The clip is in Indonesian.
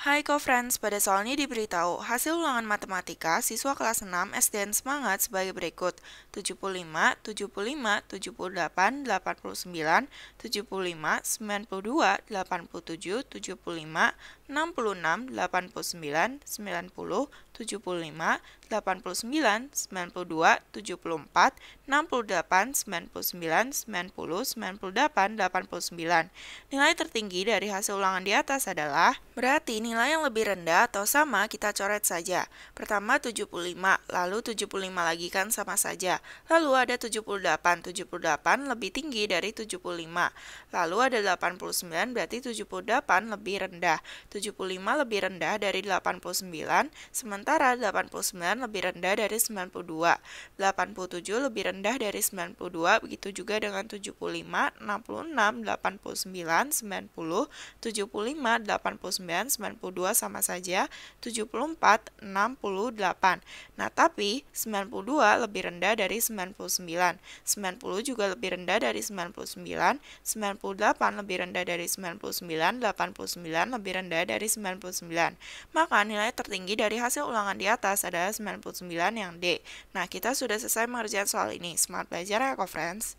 Hai co-friends, pada soal ini diberitahu, hasil ulangan matematika siswa kelas 6 SDN Semangat sebagai berikut 75, 75, 78, 89, 75, 92, 87, 75, 66, 89, 90, 75, 89, 92, 74, 68, 99, 90, 98, 89. Nilai tertinggi dari hasil ulangan di atas adalah berarti nilai yang lebih rendah atau sama kita coret saja. Pertama 75, lalu 75 lagi kan sama saja. Lalu ada 78, 78 lebih tinggi dari 75. Lalu ada 89 berarti 78 lebih rendah. 75 lebih rendah dari 89, sementara 89 lebih rendah dari 92. 87 lebih rendah dari 92, begitu juga dengan 75, 66, 89, 90, 75, 89, 92 sama saja, 74, 68. Nah, tapi 92 lebih rendah dari 99, 90 juga lebih rendah dari 99, 98 lebih rendah dari 99, 89 lebih rendah dari 99. Maka nilai tertinggi dari hasil ulangan di atas adalah 99 yang D. Nah, kita sudah selesai mengerjakan soal ini. Smart belajar ya, co-friends!